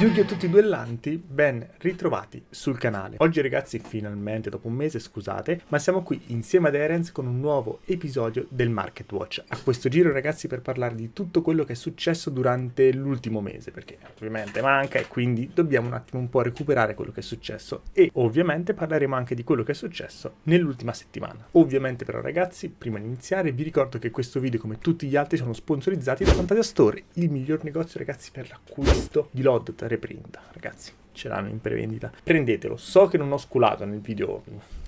yu a Tutti i duellanti, ben ritrovati sul canale. Oggi ragazzi, finalmente, dopo un mese, scusate, ma siamo qui insieme ad Erens con un nuovo episodio del Market Watch. A questo giro ragazzi per parlare di tutto quello che è successo durante l'ultimo mese, perché ovviamente manca e quindi dobbiamo un attimo un po' recuperare quello che è successo e ovviamente parleremo anche di quello che è successo nell'ultima settimana. Ovviamente però ragazzi, prima di iniziare vi ricordo che questo video come tutti gli altri sono sponsorizzati da Fantasia Store, il miglior negozio ragazzi per l'acquisto di Lod reprint, ragazzi ce l'hanno in prevendita. Prendetelo. So che non ho sculato nel video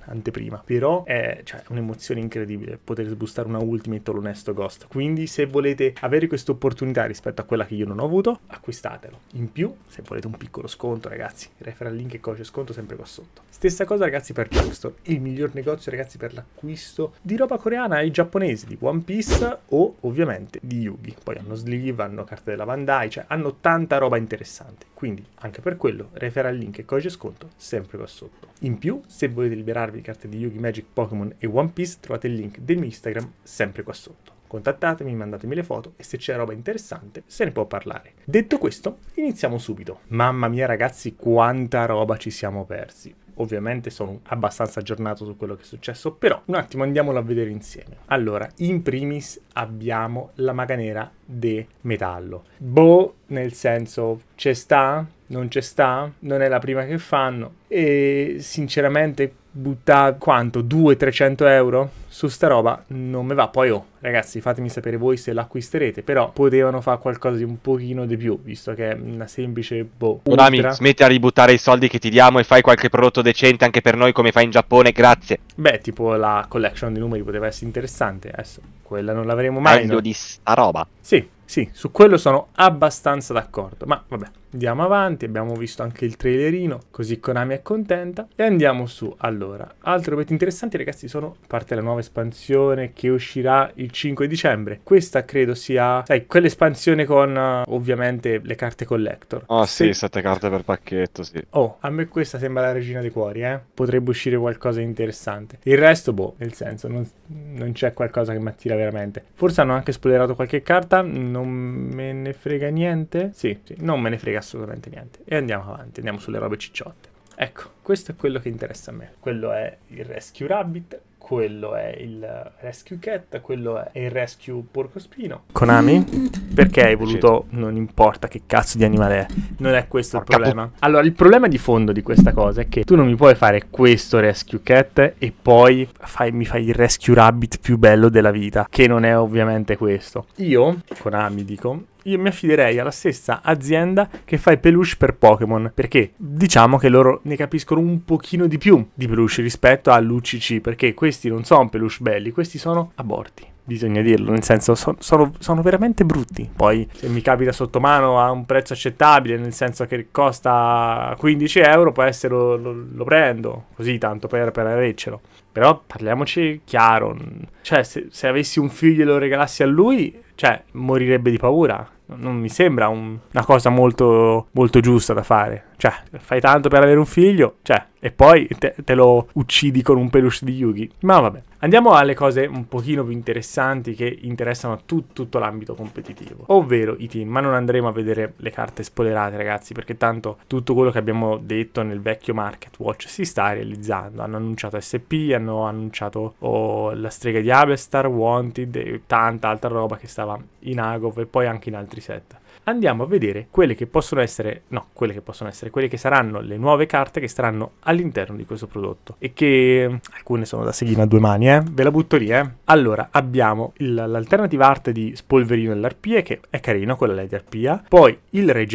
anteprima. Però è cioè, un'emozione incredibile poter sbustare una Ultimate l'onesto Ghost. Quindi se volete avere questa opportunità rispetto a quella che io non ho avuto, acquistatelo. In più, se volete un piccolo sconto, ragazzi, referral link e codice sconto sempre qua sotto. Stessa cosa, ragazzi, per Jungstore, il miglior negozio, ragazzi, per l'acquisto di roba coreana e giapponese, di One Piece o ovviamente di Yugi. Poi hanno sleeve, hanno carte della Bandai, cioè hanno tanta roba interessante. Quindi anche per quello, referral link e codice sconto sempre qua sotto. In più, se volete liberarvi di carte di Yugi, Magic, Pokémon e One Piece trovate il link del mio Instagram sempre qua sotto. Contattatemi, mandatemi le foto e se c'è roba interessante se ne può parlare. Detto questo, iniziamo subito. Mamma mia ragazzi quanta roba ci siamo persi ovviamente sono abbastanza aggiornato su quello che è successo, però un attimo andiamolo a vedere insieme. Allora, in primis abbiamo la maga nera de metallo. Boh, nel senso, c'è sta? Non c'è sta? Non è la prima che fanno? E sinceramente buttare quanto? 200-300 euro? Su sta roba non me va. Poi, oh, ragazzi, fatemi sapere voi se l'acquisterete. Però potevano fare qualcosa di un pochino di più, visto che è una semplice boh. Konami, ultra. a ributtare i soldi che ti diamo e fai qualche prodotto decente anche per noi, come fai in Giappone, grazie. Beh, tipo la collection di numeri poteva essere interessante. Adesso quella non l'avremo mai. Meglio no? di sta roba. Sì, sì, su quello sono abbastanza d'accordo. Ma vabbè. Andiamo avanti, abbiamo visto anche il trailerino, così Konami è contenta. E andiamo su, allora, altri robe interessanti ragazzi sono, parte la nuova espansione che uscirà il 5 dicembre. Questa credo sia, sai, quell'espansione con uh, ovviamente le carte collector. Oh ah, Se... sì, sette carte per pacchetto, sì. Oh, a me questa sembra la regina dei cuori, eh. Potrebbe uscire qualcosa di interessante. Il resto, boh, nel senso, non, non c'è qualcosa che mi attira veramente. Forse hanno anche spoilerato qualche carta, non me ne frega niente. Sì, sì non me ne frega assolutamente niente. E andiamo avanti, andiamo sulle robe cicciotte. Ecco, questo è quello che interessa a me. Quello è il Rescue Rabbit, quello è il Rescue Cat, quello è il Rescue Porcospino. Konami, perché hai voluto, non importa che cazzo di animale è, non è questo il problema. Allora, il problema di fondo di questa cosa è che tu non mi puoi fare questo Rescue Cat e poi fai, mi fai il Rescue Rabbit più bello della vita, che non è ovviamente questo. Io, Konami dico, io mi affiderei alla stessa azienda che fa i peluche per Pokémon, perché diciamo che loro ne capiscono un pochino di più di peluche rispetto all'UCC, perché questi non sono peluche belli, questi sono aborti bisogna dirlo, nel senso so, sono, sono, veramente brutti. Poi se mi capita sotto mano a un prezzo accettabile, nel senso che costa 15 euro, può essere lo, lo, lo prendo, così tanto per, per avercelo. Però parliamoci chiaro, cioè se, se, avessi un figlio e lo regalassi a lui, cioè morirebbe di paura. Non mi sembra un, una cosa molto, molto giusta da fare. Cioè, fai tanto per avere un figlio, cioè, e poi te, te, lo uccidi con un peluche di Yugi. Ma vabbè, andiamo alle cose un pochino più interessanti che interessano a tutto l'ambito competitivo, ovvero i team, ma non andremo a vedere le carte spoilerate ragazzi, perché tanto tutto quello che abbiamo detto nel vecchio Market Watch si sta realizzando. Hanno annunciato SP, hanno annunciato oh, la strega di Abelstar, Wanted e tanta altra roba che stava in Agov e poi anche in altri set andiamo a vedere quelle che possono essere, no, quelle che possono essere, quelle che saranno le nuove carte che staranno all'interno di questo prodotto e che mm, alcune sono da seghina a due mani, eh? Ve la butto lì, eh? Allora, abbiamo il, l'alternative art di Spolverino dell'Arpia che è carino, quella di Arpia, poi il Re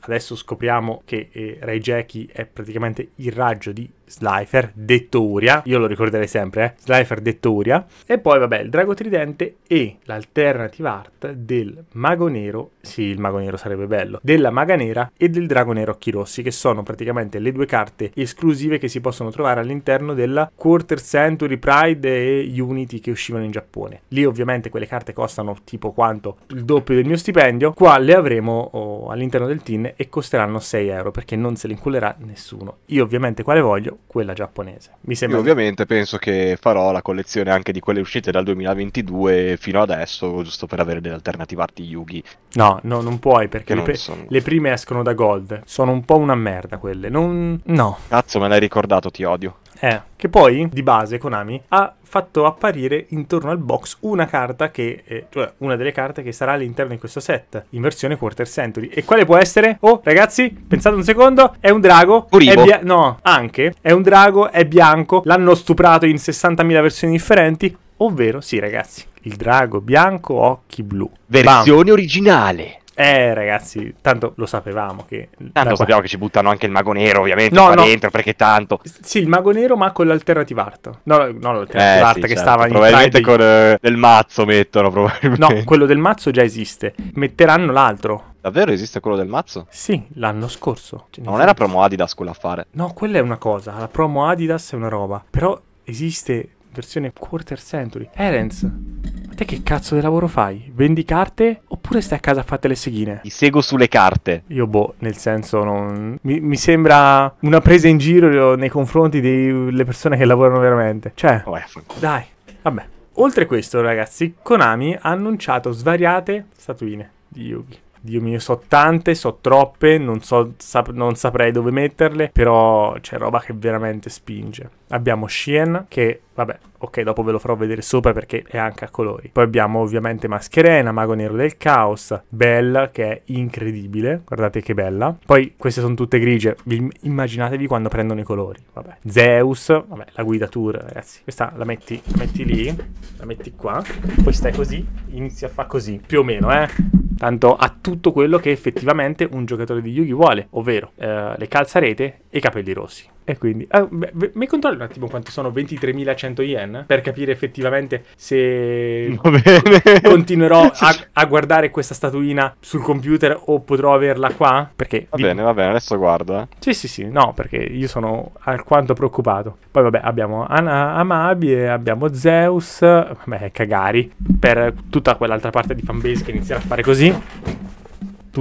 adesso scopriamo che eh, Re è praticamente il raggio di Slifer, detto Uria, io lo ricorderei sempre, eh? Slifer, detto Uria, e poi vabbè il Drago Tridente e l'alternative art del Mago Nero, sì il Mago Nero sarebbe bello, della Maga Nera e del Drago Nero Occhi Rossi, che sono praticamente le due carte esclusive che si possono trovare all'interno della Quarter Century Pride e Unity che uscivano in Giappone. Lì ovviamente quelle carte costano tipo quanto il doppio del mio stipendio, qua le avremo oh, all'interno del tin e costeranno 6 euro perché non se le incullerà nessuno. Io ovviamente quale voglio quella giapponese. Mi sembra. Io ovviamente penso che farò la collezione anche di quelle uscite dal 2022 fino adesso, giusto per avere delle alternative arti Yugi. No, no, non puoi perché le, non pe- sono... le, prime escono da Gold. Sono un po' una merda quelle. Non... No. Cazzo, me l'hai ricordato, ti odio. Eh. Che poi, di base, Konami ha fatto apparire intorno al box una carta che, eh, cioè una delle carte che sarà all'interno di questo set, in versione quarter century. E quale può essere? Oh, ragazzi, pensate un secondo, è un drago. Uribo. È bia- no, anche, è un drago, è bianco, l'hanno stuprato in 60.000 versioni differenti, ovvero, sì ragazzi, il drago bianco, occhi blu. Versione Bam. originale. Eh, ragazzi, tanto lo sapevamo che. Tanto da... sappiamo che ci buttano anche il mago nero, ovviamente, no, no. dentro, perché tanto. S- sì, il mago nero, ma con l'alternative art. No, no l'alternative eh, art sì, che certo. stava in Probabilmente con eh, del mazzo mettono, probabilmente. No, quello del mazzo già esiste. Metteranno l'altro. Davvero esiste quello del mazzo? Sì, l'anno scorso. Ma non era promo Adidas quello quell'affare? No, quella è una cosa. La promo Adidas è una roba. Però esiste versione quarter century. Erens, ma te che cazzo di lavoro fai? Vendi carte? oppure stai a casa a fate le seghine? Ti seguo sulle carte. Io boh, nel senso non... mi, mi sembra una presa in giro nei confronti delle persone che lavorano veramente. Cioè, Vabbè, dai, vabbè. Oltre questo, ragazzi, Konami ha annunciato svariate statuine di Yugi. Dio mio, so tante, so troppe, non, so, sap non saprei dove metterle, però c'è roba che veramente spinge. Abbiamo Shien, che vabbè, ok, dopo ve lo farò vedere sopra perché è anche a colori. Poi abbiamo ovviamente Mascherena, Mago Nero del Caos, Bella, che è incredibile, guardate che bella. Poi queste sono tutte grigie, immaginatevi quando prendono i colori, vabbè. Zeus, vabbè, la guida tour, ragazzi. Questa la metti, la metti lì, la metti qua, poi stai così, inizia a fare così, più o meno, eh tanto a tutto quello che effettivamente un giocatore di Yugi vuole, ovvero eh, le calzarete e i capelli rossi. E quindi, ah, beh, mi controlli un attimo quanto sono 23.100 yen per capire effettivamente se continuerò a, a, guardare questa statuina sul computer o potrò averla qua? Perché va di... bene, va bene, adesso guarda. Sì, sì, sì, no, perché io sono alquanto preoccupato. Poi vabbè, abbiamo Ana, Amabi abbiamo Zeus, vabbè, cagari, per tutta quell'altra parte di fanbase che inizierà a fare così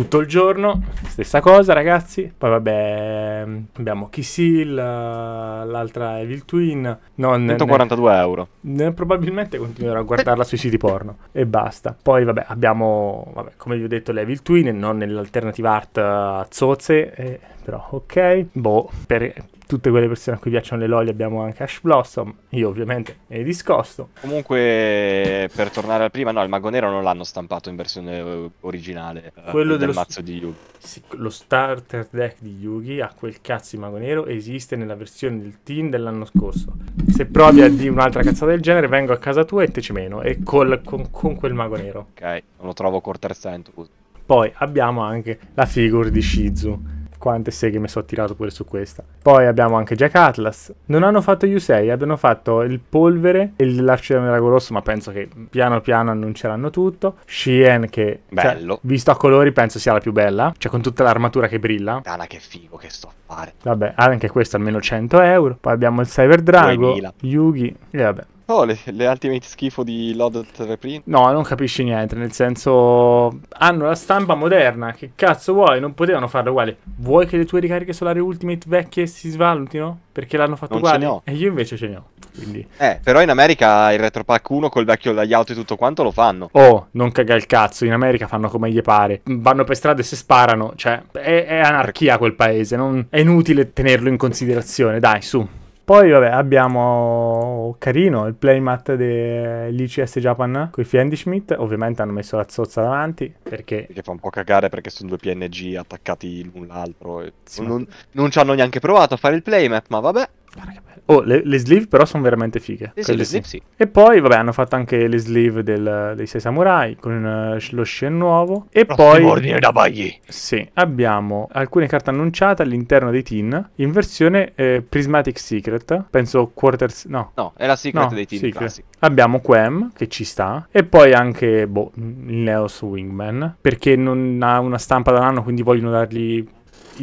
tutto il giorno, stessa cosa ragazzi, poi vabbè abbiamo Kissil, eh, l'altra Evil Twin, non, 142 ne, euro. Ne, probabilmente continuerò a guardarla sui siti porno e basta. Poi vabbè abbiamo, vabbè, come vi ho detto, le Evil Twin non nell'alternative art uh, zozze, eh, però ok, boh, per, tutte quelle persone a cui piacciono le LOL abbiamo anche Ash Blossom, io ovviamente me ne discosto. Comunque, per tornare al prima, no, il Mago Nero non l'hanno stampato in versione eh, originale eh, Quello del dello mazzo di Yugi. Sì, lo starter deck di Yugi a quel cazzo di Mago Nero esiste nella versione del team dell'anno scorso. Se provi a dire un'altra cazzata del genere, vengo a casa tua e te ci meno, e col, con, con, quel Mago Nero. Ok, non lo trovo quarter cent. Poi abbiamo anche la figure di Shizu quante seghe mi sono tirato pure su questa. Poi abbiamo anche Jack Atlas. Non hanno fatto gli 6 abbiano fatto il Polvere e l'arciere del Miracoloso, ma penso che piano piano annunceranno tutto. Sheehan che... Cioè, Bello. Cioè, visto a colori penso sia la più bella, cioè con tutta l'armatura che brilla. Dana che figo che sto a fare. Vabbè, anche questo almeno 100 euro. Poi abbiamo il Cyber Drago, 2000. Yugi e vabbè. Oh, le, le ultimate schifo di Lodat Reprint? No, non capisci niente, nel senso... Hanno la stampa moderna, che cazzo vuoi? Non potevano farlo uguale. Vuoi che le tue ricariche solari Ultimate vecchie si svalutino? Perché l'hanno fatto non uguale? E io invece ce ne ho. Quindi... Eh, però in America il retropack 1 col vecchio layout e tutto quanto lo fanno. Oh, non caga il cazzo, in America fanno come gli pare. Vanno per strada e se sparano, cioè, è, è anarchia quel paese, non... è inutile tenerlo in considerazione, dai, su. Poi vabbè abbiamo carino il playmat dell'ICS Japan con i Fiendischmidt, ovviamente hanno messo la zozza davanti perché... Che fa un po' cagare perché sono due PNG attaccati l'un l'altro, sì. non, non ci hanno neanche provato a fare il playmat ma vabbè. Oh, le, le sleeve però sono veramente fighe. Eh sì, sì. Sì. E poi, vabbè, hanno fatto anche le sleeve del, dei sei samurai con uh, lo Shen nuovo. E Prossimo poi... ordine da bagli. Sì, abbiamo alcune carte annunciate all'interno dei tin in versione eh, Prismatic Secret. Penso Quarters... No. No, è la Secret no, dei tin Abbiamo Quem, che ci sta. E poi anche, boh, il Neos Wingman. Perché non ha una stampa da nano, quindi vogliono dargli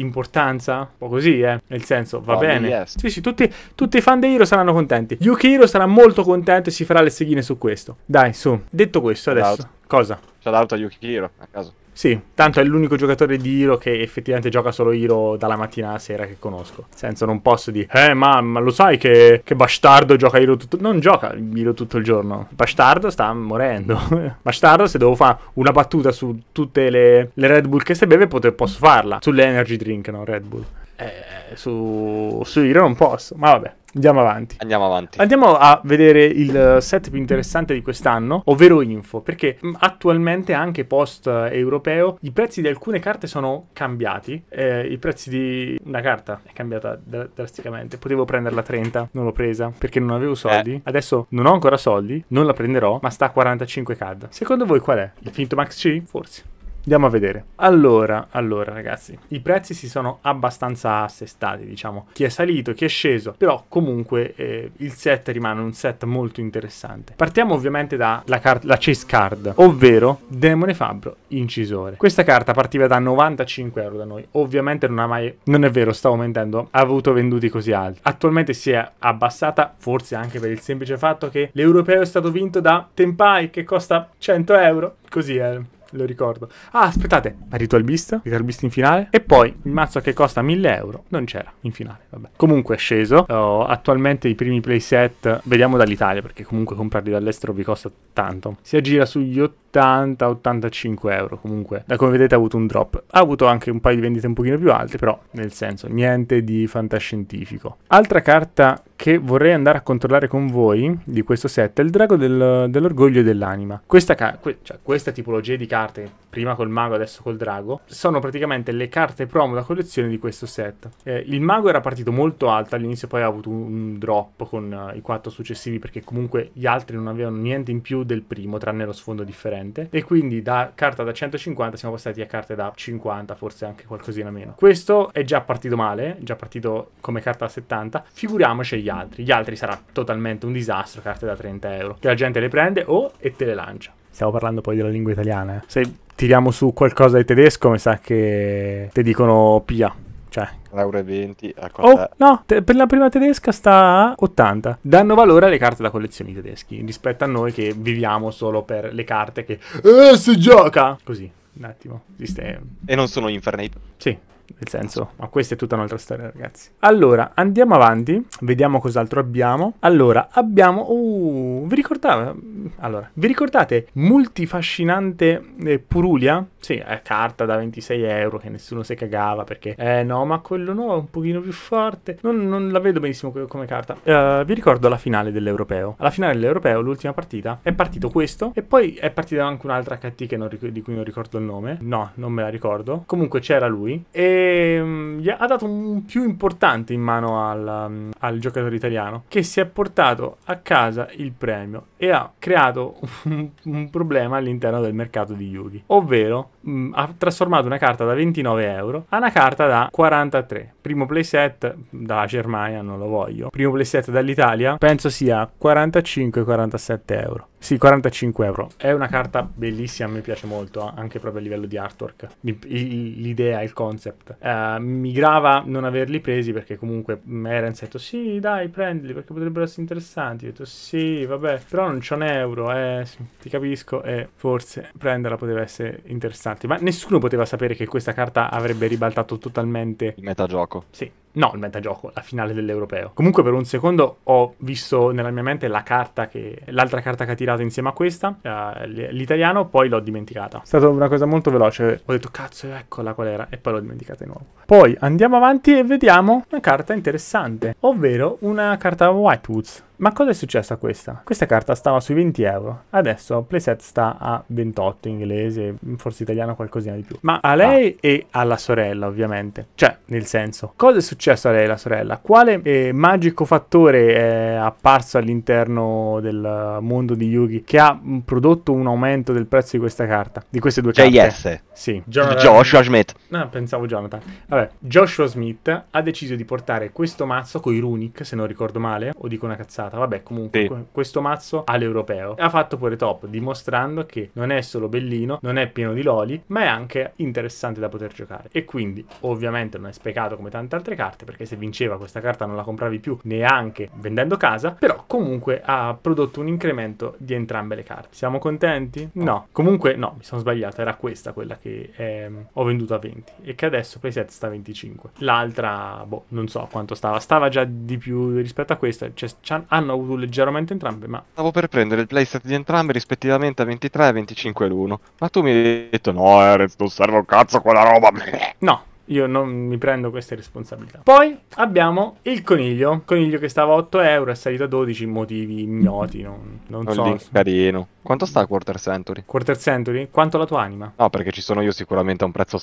importanza? Un po' così, eh. Nel senso, va oh, bene. Yes. Sì, sì, tutti, tutti, i fan di Hiro saranno contenti. Yukihiro sarà molto contento e si farà le seghine su questo. Dai, su. Detto questo, adesso. Cosa? Shout out a Yukihiro, a caso. Sì, tanto è l'unico giocatore di Hiro che effettivamente gioca solo Hiro dalla mattina alla sera che conosco. Senza non posso dire, eh, ma, ma lo sai che, che bastardo gioca Hiro tutto. il giorno? Non gioca Hiro tutto il giorno. Bastardo sta morendo. bastardo, se devo fare una battuta su tutte le, le Red Bull che se beve, posso farla. Sulle energy drink, no? Red Bull. Eh, su, su Iro non posso, ma vabbè. Andiamo avanti. Andiamo avanti. Andiamo a vedere il set più interessante di quest'anno, ovvero Info, perché mm, attualmente anche post europeo i prezzi di alcune carte sono cambiati. Eh, I prezzi di una carta è cambiata dr- drasticamente. Potevo prenderla a 30, non l'ho presa perché non avevo soldi. Eh. Adesso non ho ancora soldi, non la prenderò, ma sta a 45 CAD. Secondo voi qual è? Il finto Max C? Forse. Andiamo a vedere. Allora, allora ragazzi, i prezzi si sono abbastanza assestati, diciamo. Chi è salito, chi è sceso, però comunque eh, il set rimane un set molto interessante. Partiamo ovviamente dalla card- la chase card, ovvero Demone Fabbro Incisore. Questa carta partiva da 95 euro da noi. Ovviamente non ha mai... Non è vero, stavo mentendo, ha avuto venduti così alti. Attualmente si è abbassata, forse anche per il semplice fatto che l'europeo è stato vinto da Tempai che costa 100 euro. Così è lo ricordo. Ah, aspettate, Ritual Beast, Ritual Beast in finale? E poi il mazzo che costa 1000 euro non c'era in finale, vabbè. Comunque è sceso. Oh, attualmente i primi playset, vediamo dall'Italia, perché comunque comprarli dall'estero vi costa tanto. Si aggira sugli 80-85 euro. Comunque, da come vedete, ha avuto un drop. Ha avuto anche un paio di vendite un pochino più alte, però nel senso, niente di fantascientifico. Altra carta che vorrei andare a controllare con voi di questo set è il drago del, dell'orgoglio e dell'anima. Questa, ca- que- cioè, questa tipologia di carta carte, prima col mago, adesso col drago, sono praticamente le carte promo da collezione di questo set. Eh, il mago era partito molto alto all'inizio, poi ha avuto un, drop con uh, i quattro successivi perché comunque gli altri non avevano niente in più del primo, tranne lo sfondo differente. E quindi da carta da 150 siamo passati a carte da 50, forse anche qualcosina meno. Questo è già partito male, già partito come carta da 70. Figuriamoci gli altri. Gli altri sarà totalmente un disastro, carte da 30 euro. Che la gente le prende o oh, e te le lancia stiamo parlando poi della lingua italiana. Se tiriamo su qualcosa di tedesco, mi sa che ti dicono pia. Cioè, Laura 20 a quant'è? Oh, no, te, per la prima tedesca sta a 80. Danno valore alle carte da collezioni tedeschi rispetto a noi che viviamo solo per le carte che eh, si gioca così. Un attimo, esiste... E non sono Infernape? Sì, nel senso, ma questa è tutta un'altra storia, ragazzi. Allora, andiamo avanti, vediamo cos'altro abbiamo. Allora, abbiamo uh, vi ricordate Allora, vi ricordate multifascinante eh, Purulia? Sì, è eh, carta da 26 euro che nessuno si cagava perché eh no, ma quello nuovo è un pochino più forte. Non, non la vedo benissimo come carta. Uh, vi ricordo la finale dell'Europeo. Alla finale dell'Europeo, l'ultima partita, è partito questo e poi è partita anche un'altra HT non, di cui non ricordo il nome. No, non me la ricordo. Comunque c'era lui e Ehm, gli ha dato un più importante in mano al, um, al, giocatore italiano, che si è portato a casa il premio e ha creato un, un problema all'interno del mercato di Yugi, ovvero mh, mm, ha trasformato una carta da 29 euro a una carta da 43. Primo playset dalla Germania, non lo voglio. Primo playset dall'Italia, penso sia 45-47 euro. Sì, 45 euro. È una carta bellissima, mi piace molto, eh, anche proprio a livello di artwork. L'idea, il concept. Uh, mi grava non averli presi perché comunque mm, Eren ha detto sì, dai, prendili perché potrebbero essere interessanti. ho detto sì, vabbè, però non c'è un euro, eh, sì, ti capisco e forse prenderla poteva essere interessante. Ma nessuno poteva sapere che questa carta avrebbe ribaltato totalmente il metagioco. Sì, No, il metagioco, la finale dell'europeo. Comunque per un secondo ho visto nella mia mente la carta che, l'altra carta che ha tirato insieme a questa, eh, l'italiano, poi l'ho dimenticata. È stata una cosa molto veloce. Ho detto cazzo, eccola qual era e poi l'ho dimenticata di nuovo. Poi andiamo avanti e vediamo una carta interessante, ovvero una carta Whitewoods. Ma cosa è successo a questa? Questa carta stava sui 20 euro, adesso playset sta a 28 inglese, forse italiano qualcosina di più. Ma a ah. lei ah. e alla sorella ovviamente, cioè nel senso, cosa è successo a lei e alla sorella? Quale eh, magico fattore è apparso all'interno del mondo di Yugi che ha prodotto un aumento del prezzo di questa carta? Di queste due carte? JS. Sì. Jonathan... Joshua Smith. No, pensavo Jonathan. Vabbè, Joshua Smith ha deciso di portare questo mazzo con i runic, se non ricordo male, o dico una cazzata stata. Vabbè, comunque sì. questo mazzo all'europeo. l'europeo. Ha fatto pure top, dimostrando che non è solo bellino, non è pieno di loli, ma è anche interessante da poter giocare. E quindi, ovviamente, non è specato come tante altre carte, perché se vinceva questa carta non la compravi più neanche vendendo casa, però comunque ha prodotto un incremento di entrambe le carte. Siamo contenti? No. Comunque, no, mi sono sbagliato, era questa quella che eh, ho venduto a 20 e che adesso preset sta a 25. L'altra, boh, non so quanto stava, stava già di più rispetto a questa, cioè, hanno avuto leggermente entrambe, ma... Stavo per prendere il playset di entrambe rispettivamente a 23, 25 e l'1. Ma tu mi hai detto, no Erez, eh, non serve un cazzo quella roba. No, io non mi prendo queste responsabilità. Poi abbiamo il coniglio. Coniglio che stava a 8 euro è salito a 12 motivi ignoti. Non, non, so. Carino. Quanto sta Quarter Century? Quarter Century? Quanto la tua anima? No, perché ci sono io sicuramente a un prezzo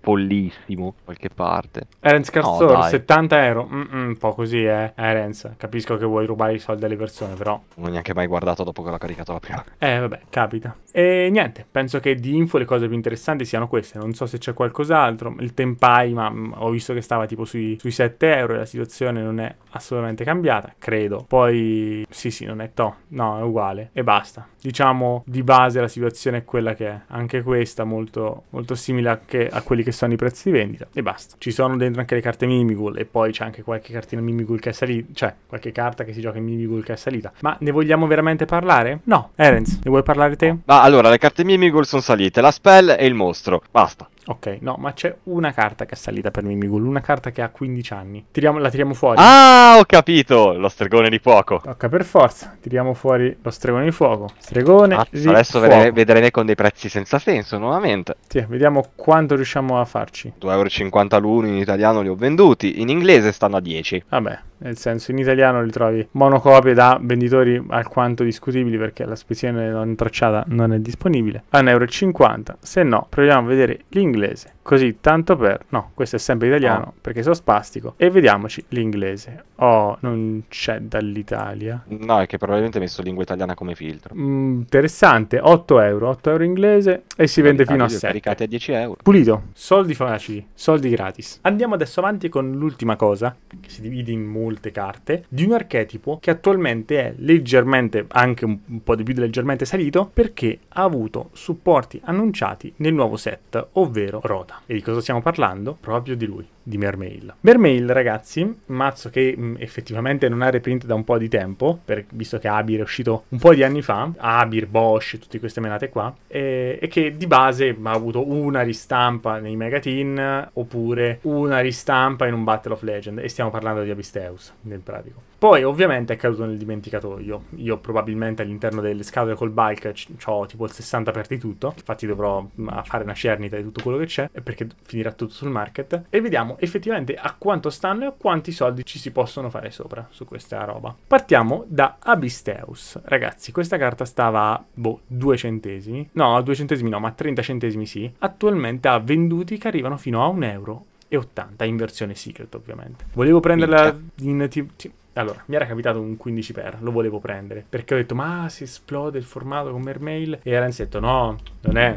follissimo. Qualche parte. Erens Carsor, no, 70 euro. Mm-mm, un po' così, eh. Erens, capisco che vuoi rubare i soldi alle persone, però. Non ho neanche mai guardato dopo che l'ho caricato la prima. Eh, vabbè, capita. E niente, penso che di info le cose più interessanti siano queste. Non so se c'è qualcos'altro. Il tempo Senpai, ma mm, ho visto che stava tipo sui, sui 7 euro e la situazione non è assolutamente cambiata, credo. Poi sì, sì, non è to, no, è uguale e basta diciamo di base la situazione è quella che è. Anche questa molto, molto simile anche a quelli che sono i prezzi di vendita e basta. Ci sono dentro anche le carte Mimigul e poi c'è anche qualche cartina Mimigul che è salita, cioè qualche carta che si gioca in Mimigul che è salita. Ma ne vogliamo veramente parlare? No. Erenz ne vuoi parlare te? Ma allora, le carte Mimigul sono salite, la spell e il mostro. Basta. Ok, no, ma c'è una carta che è salita per Mimigul, una carta che ha 15 anni. Tiriamo, la tiriamo fuori. Ah, ho capito! Lo stregone di fuoco. Ok, per forza, tiriamo fuori lo stregone di fuoco. Stregone. Ah, adesso vedremo, vedremo con dei prezzi senza senso nuovamente. Sì, vediamo quanto riusciamo a farci. 2,50 euro l'uno in italiano li ho venduti, in inglese stanno a 10. Vabbè, nel senso, in italiano li trovi monocopie da venditori alquanto discutibili perché la spedizione non tracciata non è disponibile. A 1,50 euro. Se no, proviamo a vedere l'inglese. Così, tanto per... No, questo è sempre italiano oh. perché sono spastico. E vediamoci l'inglese. Oh, non c'è dall'Italia. No, è che probabilmente ho messo lingua italiana come filtro. Mm, interessante. 8 euro. 8 euro inglese e si vende fino a 6 Caricate a 10 euro. Pulito. Soldi facili. Soldi gratis. Andiamo adesso avanti con l'ultima cosa che si divide in muri molte carte, di un archetipo che attualmente è leggermente, anche un po' di più di leggermente salito, perché ha avuto supporti annunciati nel nuovo set, ovvero Rota. E di cosa stiamo parlando? Proprio di lui, di Mermail. Mermail, ragazzi, mazzo che mh, mm, effettivamente non ha reprint da un po' di tempo, per, visto che Abir è uscito un po' di anni fa, Abir, Bosch, tutte queste menate qua, e, e che di base ha avuto una ristampa nei Megatin, oppure una ristampa in un Battle of Legend, e stiamo parlando di Abisteu. House nel pratico. Poi ovviamente è caduto nel dimenticatoio. Io probabilmente all'interno delle scatole col bike ho tipo il 60% per di tutto. Infatti dovrò mm, fare una cernita di tutto quello che c'è perché finirà tutto sul market. E vediamo effettivamente a quanto stanno e a quanti soldi ci si possono fare sopra su questa roba. Partiamo da Abisteus. Ragazzi, questa carta stava a boh, 2 centesimi. No, a 2 centesimi no, ma a 30 centesimi sì. Attualmente ha venduti che arrivano fino a un euro e 80 in versione secret ovviamente. Volevo prenderla in... T- t- allora, mi era capitato un 15 per, lo volevo prendere, perché ho detto ma si esplode il formato con Mermail e Alan ha detto no, non è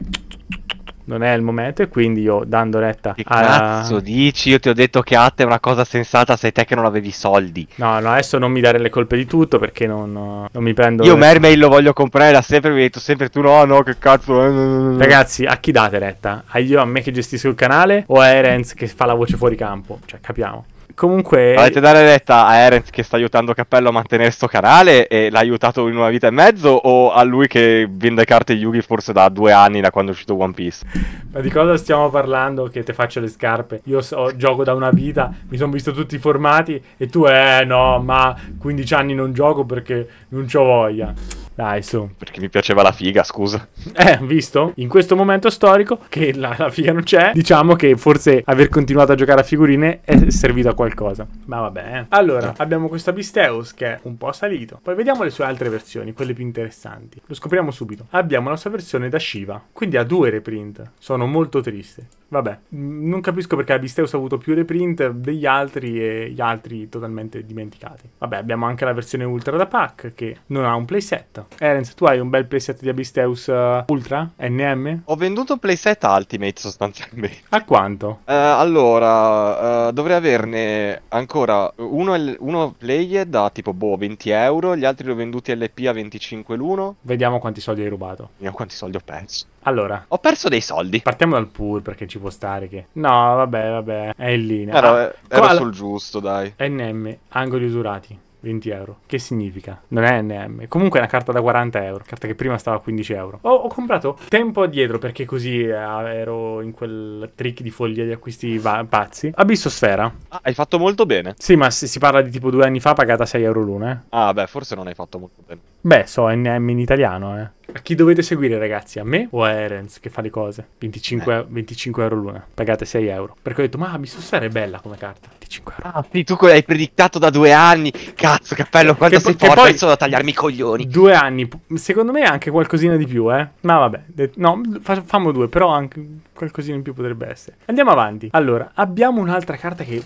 non è il momento e quindi io dando retta che alla... cazzo dici io ti ho detto che Atta è una cosa sensata sei te che non avevi soldi no no adesso non mi dare le colpe di tutto perché non, non mi prendo io le... Mermaid lo voglio comprare da sempre mi hai detto sempre tu no no che cazzo ragazzi a chi date retta? a io a me che gestisco il canale o a Erenz che fa la voce fuori campo cioè capiamo Comunque. Volete dare retta a Eren che sta aiutando Cappello a mantenere sto canale e l'ha aiutato in una vita e mezzo? O a lui che vende carte Yugi forse da due anni da quando è uscito One Piece? Ma di cosa stiamo parlando? Che te faccio le scarpe? Io so, gioco da una vita, mi sono visto tutti i formati e tu, eh no, ma 15 anni non gioco perché non ho voglia. Dai, su. Perché mi piaceva la figa, scusa. Eh, visto? In questo momento storico, che la, la figa non c'è, diciamo che forse aver continuato a giocare a figurine è servito a qualcosa. Ma vabbè. Eh. Allora, eh. abbiamo questa Bisteus che è un po' salito. Poi vediamo le sue altre versioni, quelle più interessanti. Lo scopriamo subito. Abbiamo la sua versione da Shiva, quindi ha due reprint. Sono molto triste. Vabbè, mm, non capisco perché Abisteus ha avuto più reprint degli altri e gli altri totalmente dimenticati. Vabbè, abbiamo anche la versione ultra da pack che non ha un playset. Erenz, tu hai un bel playset di Abisteus uh, Ultra NM? Ho venduto un playset Ultimate sostanzialmente. A quanto? Uh, allora, uh, dovrei averne ancora uno, uno player da tipo boh 20 euro, gli altri li ho venduti LP a 25 l'uno. Vediamo quanti soldi hai rubato. Vediamo quanti soldi ho perso. Allora, ho perso dei soldi. Partiamo dal pool perché ci può stare che. No, vabbè, vabbè, è in linea. Era, ah, era sul giusto, dai. NM, angoli usurati. 20 euro. Che significa? Non è NM. Comunque è una carta da 40 euro. Carta che prima stava a 15 euro. Ho, ho comprato tempo addietro perché così eh, ero in quel trick di foglia di acquisti va- pazzi. Abissosfera. Ah, hai fatto molto bene. Sì, ma se si parla di tipo due anni fa, pagata 6 euro l'una. Eh. Ah, beh, forse non hai fatto molto bene. Beh, so NM in italiano, eh. A chi dovete seguire, ragazzi? A me o a Erens che fa le cose? 25, 25 eh. euro l'una. Pagate 6 euro. Perché ho detto, ma mi Missusera è bella come carta. 25 euro. Ah, sì, tu l'hai predittato da due anni. Cazzo, cappello, quanto che sei po- forte. Adesso da tagliarmi i coglioni. Due anni. Secondo me anche qualcosina di più, eh. Ma vabbè. No, fa- fammo due, però anche qualcosina in più potrebbe essere. Andiamo avanti. Allora, abbiamo un'altra carta che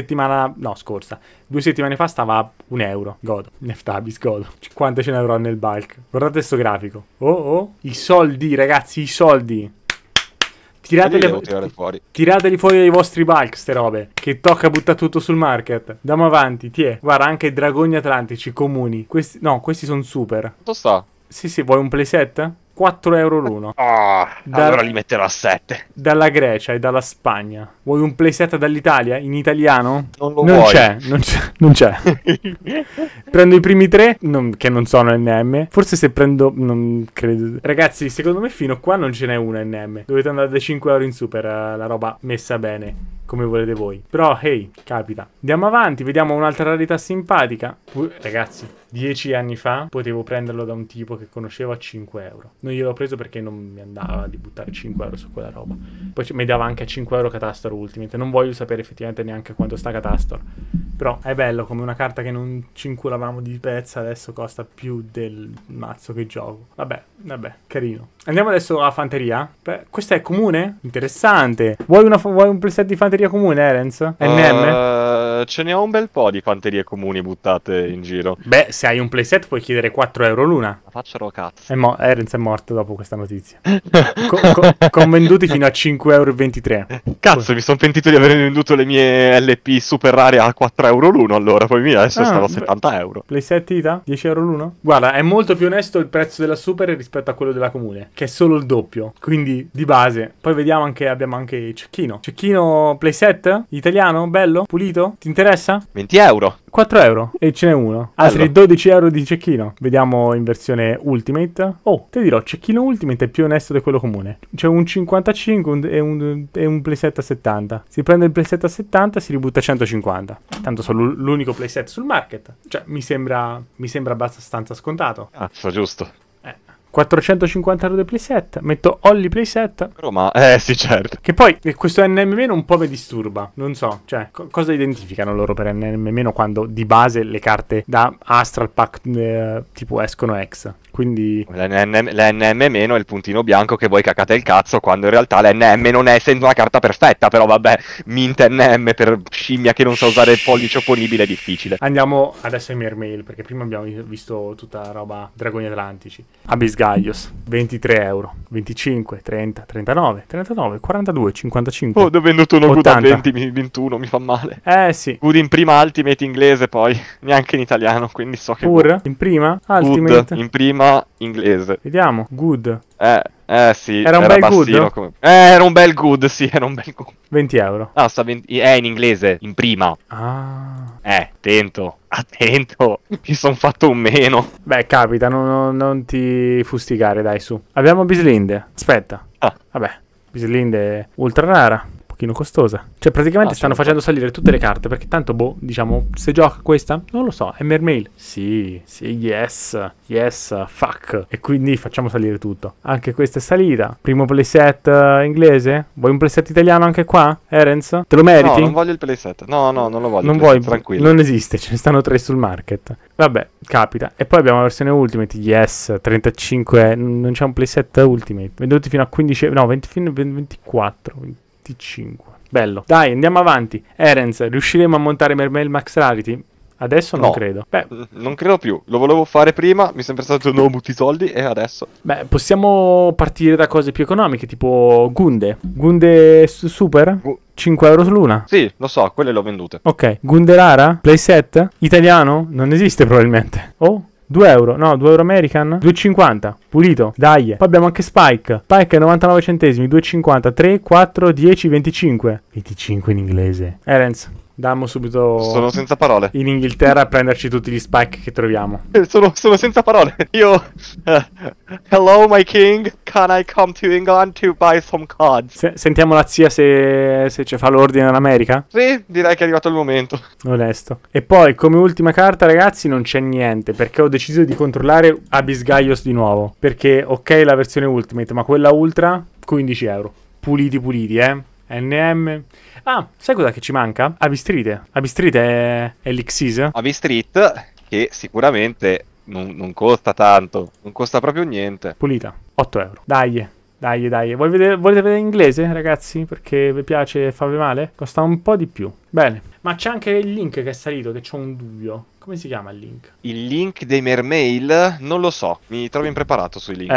settimana, no scorsa, due settimane fa stava a un euro, godo, Neftabis, godo, quante ce ne avrò nel bulk. Guardate questo grafico, oh oh, i soldi ragazzi, i soldi, Tirateli, fuori. tirateli fuori dai vostri bulk, ste robe. Che tocca buttare tutto sul market. Andiamo avanti, tie. Guarda, anche dragoni atlantici comuni. Questi, no, questi sono super. Dove sta? Sì, sì, vuoi un playset? 4 euro l'uno. Ah, da... allora li metterò a 7. Dalla Grecia e dalla Spagna. Vuoi un playset dall'Italia? In italiano? Non, non c'è, non c'è, non c'è. prendo i primi tre, non, che non sono NM. Forse se prendo... Non credo. Ragazzi, secondo me fino a qua non ce n'è una NM. Dovete andare da 5 euro in su per uh, la roba messa bene. Come volete voi. Però, hey, capita. Andiamo avanti, vediamo un'altra rarità simpatica. Uh, ragazzi, dieci anni fa potevo prenderlo da un tipo che conoscevo a 5 euro. Non gliel'ho preso perché non mi andava di buttare 5 euro su quella roba. Poi mi dava anche a 5 euro Catastro Ultimate. Non voglio sapere effettivamente neanche quanto sta Catastro. Però è bello come una carta che non ci inculavamo di pezza adesso costa più del mazzo che gioco. Vabbè, vabbè, carino. Andiamo adesso a fanteria. Beh, questa è comune? Interessante. Vuoi, una, vuoi un preset di fanteria comune, Erens? NM? Uh... Eh, eh, ce ne ho un bel po' di fanterie comuni buttate in giro. Beh, se hai un playset puoi chiedere 4 euro l'una. La faccio cazzo. E eh, mo- Erens è morto dopo questa notizia. co- co- con venduti fino a 5,23 euro. Cazzo, Poi. mi sono pentito di aver venduto le mie LP super rare a 4 euro l'uno, allora. Poi mia adesso ah, stanno a 70 euro. Playset ITA? 10 euro l'uno? Guarda, è molto più onesto il prezzo della super rispetto a quello della comune, che è solo il doppio. Quindi, di base. Poi vediamo anche, abbiamo anche Cecchino. Cecchino playset? Italiano? Bello? Pulito? Ti interessa? 20 euro. 4 euro e ce n'è uno. Altri allora. 12 euro di cecchino. Vediamo in versione Ultimate. Oh, te dirò, cecchino Ultimate è più onesto di quello comune. C'è un 55 un, e, un, e un playset a 70. Si prende il playset a 70 e si ributta a 150. Tanto sono l'unico playset sul market. Cioè, mi sembra, mi sembra abbastanza scontato. Ah, giusto. 450 euro di playset. Metto Olly playset. Roma, eh sì, certo. Che poi eh, questo NM- un po' mi disturba. Non so, cioè, co- cosa identificano loro per NM- quando di base le carte da Astral Pack eh, tipo escono ex. Quindi. L'NM-, L'NM- è il puntino bianco che voi cacate il cazzo quando in realtà l'NM non è essendo una carta perfetta. Però vabbè, mint NM per scimmia che non sa usare il pollice opponibile è difficile. Andiamo adesso ai Mermail perché prima abbiamo visto tutta la roba Dragoni Atlantici. Abisga Gaius. 23 euro, 25, 30, 39, 39, 42, 55. Oh, ho venduto uno 80. good a 20, 21, mi fa male. Eh sì. Good in prima, Ultimate inglese poi, neanche in italiano, quindi so che... Pur? In prima? Ultimate? Good in prima, inglese. Vediamo, good. Eh, eh sì, era un era bel good? Come... Eh, era un bel good, sì, era un bel good. 20 euro. Ah, sta 20... È eh, in inglese, in prima. Ah. Eh, attento, attento. Mi sono fatto un meno. Beh, capita, non, non, ti fustigare, dai, su. Abbiamo Bislinde. Aspetta. Ah. Vabbè, Bislinde ultra rara pochino costosa. Cioè, praticamente ah, stanno facendo salire tutte le carte perché tanto, boh, diciamo, se gioca questa, non lo so, è Mermail. Sì, sì, yes, yes, fuck. E quindi facciamo salire tutto. Anche questa è salita. Primo playset uh, inglese? Vuoi un playset italiano anche qua, Erens? Te lo meriti? No, non voglio il playset. No, no, non lo voglio. Non vuoi, tranquillo. Non esiste, ce ne stanno tre sul market. Vabbè, capita. E poi abbiamo la versione Ultimate, yes, 35, non c'è un playset Ultimate. Venduti fino a 15, no, 20, 24, 20. 25. Bello. Dai, andiamo avanti. Erens, riusciremo a montare Mermel Max Rarity? Adesso non no. credo. Beh, non credo più. Lo volevo fare prima, mi è sempre stato no butti soldi e adesso. Beh, possiamo partire da cose più economiche, tipo Gunde. Gunde Super? Gu- 5 euro l'una? Sì, lo so, quelle le ho vendute. Ok. Gunde Rara? Playset? Italiano? Non esiste probabilmente. Oh? 2 euro, no, 2 euro American, 2,50, pulito, dai. Poi abbiamo anche Spike, Spike 99 centesimi, 2,50, 3, 4, 10, 25. 25 in inglese. Erens. Eh, Dammo subito. Sono senza parole. In Inghilterra a prenderci tutti gli spike che troviamo. Sono, sono senza parole. Io. hello, my king. Can I come to England to buy some cards? Se, sentiamo la zia se, se ci fa l'ordine in America? Sì, direi che è arrivato il momento. Onesto. E poi, come ultima carta, ragazzi, non c'è niente. Perché ho deciso di controllare Abisgaios di nuovo. Perché, ok, la versione Ultimate, ma quella Ultra, 15 euro. Puliti, puliti, eh. NM. Ah, sai cosa che ci manca? Abistrite. Abistrite è, è l'Xis. Abistrit, che sicuramente non, non, costa tanto. Non costa proprio niente. Pulita. 8 euro. Dai. Dai, dai, Voi vedere, volete vedere inglese, ragazzi? Perché vi piace e farvi male? Costa un po' di più. Bene. Ma c'è anche il link che è salito, che c'ho un dubbio. Come si chiama il link? Il link dei mermail? Non lo so, mi trovo impreparato sui link. Eh...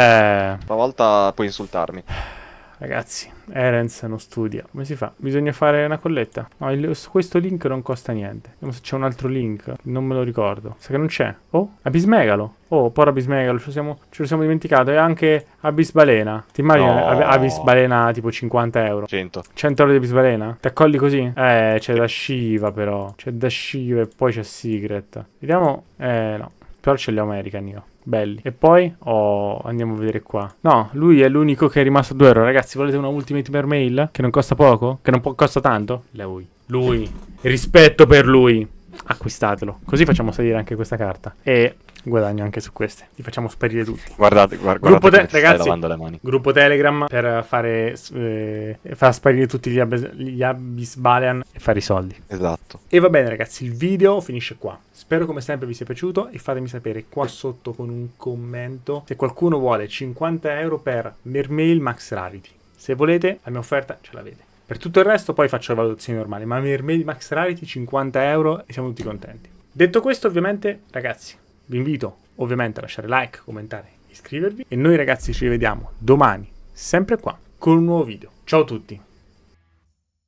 Una volta puoi insultarmi. Ragazzi, Erens non studia. Come si fa? Bisogna fare una colletta. No, il, questo link non costa niente. Vediamo se c'è un altro link. Non me lo ricordo. Sa che non c'è. Oh, Abismegalo. Oh, porra Abismegalo. Ce lo siamo, ce lo siamo dimenticato. E anche Abisbalena. Ti immagini no. Ab Abisbalena tipo 50 euro? 100. 100 euro di Abisbalena? Ti accolli così? Eh, c'è da Shiva però. C'è da Shiva e poi c'è Secret. Vediamo. Eh, no. Però ce li ho American io. Belli. E poi, oh, andiamo a vedere qua. No, lui è l'unico che è rimasto a 2 euro. Ragazzi, volete una Ultimate per mail? Che non costa poco? Che non costa tanto? Lui. Lui. Rispetto per lui acquistatelo. Così facciamo salire anche questa carta. E guadagno anche su queste. Ti facciamo sparire tutti. Guardate, guard- gruppo guardate te- ragazzi, Gruppo Telegram per fare eh, far sparire tutti gli, ab- gli Abisbalian e fare i soldi. Esatto. E va bene, ragazzi, il video finisce qua. Spero come sempre vi sia piaciuto e fatemi sapere qua sotto con un commento se qualcuno vuole 50 euro per Mermail Max Rarity. Se volete, la mia offerta ce l'avete. Per tutto il resto poi faccio le valutazioni normali, ma per me Mermaid Max Rarity 50 euro e siamo tutti contenti. Detto questo ovviamente ragazzi vi invito ovviamente a lasciare like, commentare, iscrivervi e noi ragazzi ci rivediamo domani sempre qua con un nuovo video. Ciao a tutti!